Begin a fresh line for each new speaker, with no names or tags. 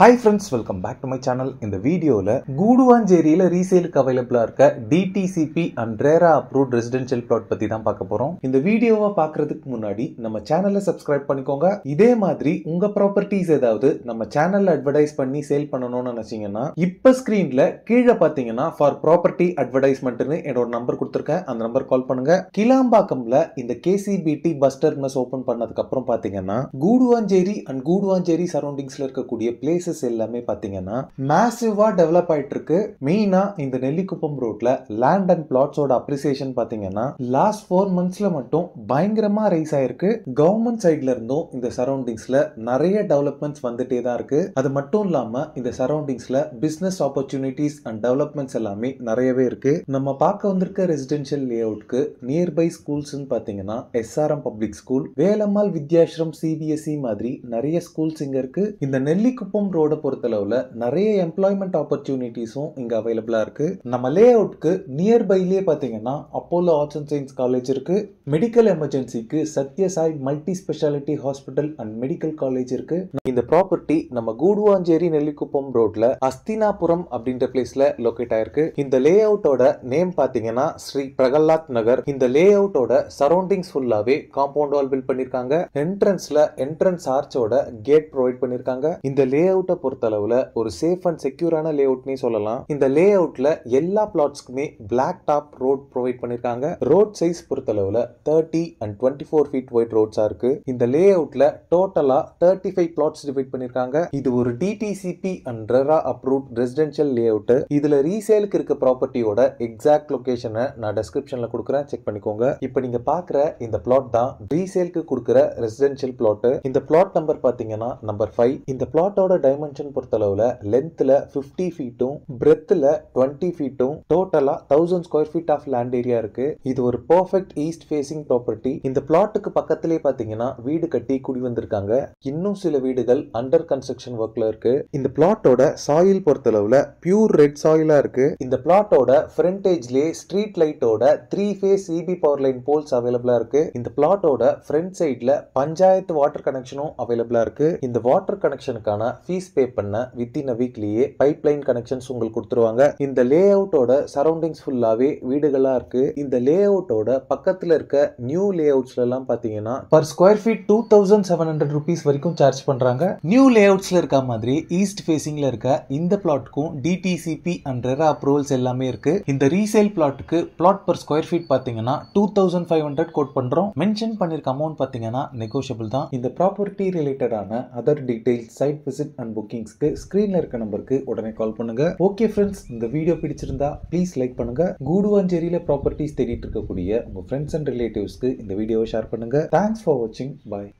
hi friends welcome back to my channel இந்த வீடியோவில் கூடுவாஞ்சேரியில் ரீசேலுக்கு அவைலபிளாக இருக்க DTCP and RERA approved residential plot பற்றி தான் பார்க்க போகிறோம் இந்த வீடியோவை பார்க்குறதுக்கு முன்னாடி நம்ம சேனலை சப்ஸ்கிரைப் பண்ணிக்கோங்க இதே மாதிரி உங்கள் ப்ராப்பர்ட்டிஸ் ஏதாவது நம்ம சேனலில் அட்வர்டைஸ் பண்ணி சேல் பண்ணணும்னு நினச்சிங்கன்னா இப்போ ஸ்க்ரீனில் கீழே பார்த்தீங்கன்னா ஃபார் ப்ராப்பர்ட்டி அட்வர்டைஸ்மெண்ட்னு என்னோட நம்பர் கொடுத்துருக்கேன் அந்த நம்பர் கால் பண்ணுங்க கிளாம்பாக்கமில் இந்த கேசிபிடி பஸ்டர் மெஸ் ஓப்பன் பண்ணதுக்கப்புறம் பார்த்தீங்கன்னா கூடுவாஞ்சேரி அண்ட் கூடுவாஞ்சேரி சரௌண்டிங்ஸில் இருக்கக்கூடிய பிளேஸ் பிளேசஸ் எல்லாமே பார்த்தீங்கன்னா மேசிவாக டெவலப் ஆகிட்டு இருக்கு மெயினாக இந்த நெல்லிக்குப்பம் ரோட்டில் லேண்ட் அண்ட் பிளாட்ஸோட அப்ரிசியேஷன் பார்த்தீங்கன்னா லாஸ்ட் ஃபோர் மந்த்ஸில் மட்டும் பயங்கரமாக ரைஸ் ஆயிருக்கு கவர்மெண்ட் சைட்ல இருந்தும் இந்த சரௌண்டிங்ஸில் நிறைய டெவலப்மெண்ட்ஸ் வந்துட்டே தான் இருக்கு அது மட்டும் இல்லாமல் இந்த சரௌண்டிங்ஸில் பிஸ்னஸ் ஆப்பர்ச்சுனிட்டிஸ் அண்ட் டெவலப்மெண்ட்ஸ் எல்லாமே நிறையவே இருக்கு நம்ம பார்க்க வந்திருக்க ரெசிடென்ஷியல் லே அவுட்க்கு நியர்பை ஸ்கூல்ஸ்னு பார்த்தீங்கன்னா SRM public school Velammal Vidyashram CBSE e மாதிரி நிறைய ஸ்கூல்ஸ் இங்கே இருக்கு இந்த நெல்லிக்குப்பம் ரோடை பொறுத்தளவில் நிறைய எம்ப்ளாய்மெண்ட் ஆப்பர்ச்சுனிட்டிஸும் இங்கே அவைலபிளாக இருக்குது நம்ம லே அவுட்க்கு நியர்பைலேயே பார்த்தீங்கன்னா Apollo arts and science college இருக்குது மெடிக்கல் எமர்ஜென்சிக்கு Sathyasai multi speciality hospital and medical college இருக்குது இந்த ப்ராப்பர்ட்டி நம்ம கூடுவாஞ்சேரி நெல்லிக்குப்பம் ரோட்ல அஸ்தினாபுரம் அப்படின்ற பிளேஸ்ல லொக்கேட் ஆயிருக்கு இந்த லே அவுட்டோட நேம் பாத்தீங்கன்னா ஸ்ரீ பிரகலாத் நகர் இந்த லே அவுட்டோட சரௌண்டிங்ஸ் ஃபுல்லாவே காம்பவுண்ட் வால் பில்ட் பண்ணிருக்காங்க என்ட்ரன்ஸ்ல என்ட்ரன்ஸ் ஆர்ச்சோட கேட் ப்ரொவைட் பண்ணிருக்காங்க இந்த லே அவுட்டை பொறுத்தளவில் ஒரு சேஃப் அண்ட் செக்யூரான லே சொல்லலாம் இந்த லேஅவுட்ல எல்லா பிளாட்ஸ்க்குமே பிளாக் டாப் ரோட் ப்ரொவைட் பண்ணியிருக்காங்க ரோட் சைஸ் பொறுத்தளவில் thirty and twenty four feet wide ரோட்ஸாக இருக்கு இந்த லேஅவுட்ல அவுட்டில் டோட்டலாக தேர்ட்டி ஃபைவ் பிளாட்ஸ் டிவைட் பண்ணியிருக்காங்க இது ஒரு DTCP and RERA approve residential layout இதில் ரீசேலுக்கு இருக்க ப்ராப்பர்ட்டியோட எக்ஸாக்ட் லொக்கேஷனை நான் டெஸ்கிரிப்ஷனில் கொடுக்குறேன் செக் பண்ணிக்கோங்க இப்போ நீங்கள் பார்க்குற இந்த பிளாட் தான் ரீசேலுக்கு கொடுக்குற ரெசிடென்ஷியல் பிளாட் இந்த பிளாட் நம்பர் பார்த்தீங்கன்னா நம்பர் ஃபைவ் இந்த பிளாட்டோட டைமென்ஷன் பொறுத்தளவில் லென்த்தில் ஃபிஃப்டி ஃபீட்டும் பிரெத்தில் டுவெண்ட்டி ஃபீட்டும் டோட்டலா thousand square feet of land area இருக்கு இது ஒரு பர்ஃபெக்ட் ஈஸ்ட் ஃபேசிங் ப்ராப்பர்ட்டி இந்த பிளாட்டுக்கு பக்கத்திலே பார்த்தீங்கன்னா வீடு கட்டி குடி வந்திருக்காங்க இன்னும் சில வீடுகள் அண்டர் கன்ஸ்ட்ரக்ஷன் ஒர்க்ல இருக்கு இந்த பிளாட்டோட சாயில் பொறுத்தளவில் பியூர் ரெட் சாயிலா இருக்கு இந்த பிளாட்டோட பிரண்டேஜ்லயே ஸ்ட்ரீட் லைட்டோட three phase EB power line poles அவைலபிளா இருக்கு இந்த பிளாட்டோட ஃப்ரண்ட் சைட்ல பஞ்சாயத்து வாட்டர் கனெக்ஷனும் அவைலபிளா இருக்கு இந்த வாட்டர் கனெக்ஷனுக்கான ஃபீஸ் ஃபீஸ் பே பண்ண வித்தின் அ வீக்லேயே பைப் லைன் கனெக்ஷன்ஸ் உங்களுக்கு கொடுத்துருவாங்க இந்த லே அவுட்டோட சரௌண்டிங்ஸ் ஃபுல்லாகவே வீடுகளாக இருக்கு இந்த லே அவுட்டோட பக்கத்தில் இருக்க நியூ லே அவுட்ஸ்லாம் பார்த்தீங்கன்னா per square feet two thousand seven hundred rupees வரைக்கும் சார்ஜ் பண்ணுறாங்க நியூ லே அவுட்ஸில் இருக்க மாதிரி ஈஸ்ட் ஃபேஸிங்கில் இருக்க இந்த பிளாட்டுக்கும் டிடிசிபி அண்ட் ரெரா அப்ரூவல்ஸ் எல்லாமே இருக்கு இந்த ரீசேல் பிளாட்டுக்கு பிளாட் பர் ஸ்கொயர் ஃபீட் பார்த்தீங்கன்னா two thousand five hundred quote பண்ணுறோம் மென்ஷன் பண்ணியிருக்க அமௌண்ட் பார்த்தீங்கன்னா நெகோஷியபிள் தான் இந்த ப்ராப்பர்ட்டி ரிலேட்டடான other details site visit and and புக்கிங்ஸ்க்கு ஸ்க்ரீனில் இருக்க நம்பருக்கு உடனே கால் பண்ணுங்க ஓகே ஃப்ரெண்ட்ஸ் இந்த வீடியோ பிடிச்சிருந்தா ப்ளீஸ் லைக் பண்ணுங்க கூடுவாஞ்சேரியில் ப்ராப்பர்ட்டிஸ் தேடிட்டு இருக்கக்கூடிய உங்கள் ஃப்ரெண்ட்ஸ் அண்ட் ரிலேட்டிவ்ஸ்க்கு இந்த வீடியோவை ஷேர் பண்ணுங்க தேங்க்ஸ் ஃபார் வாட்சிங் பாய்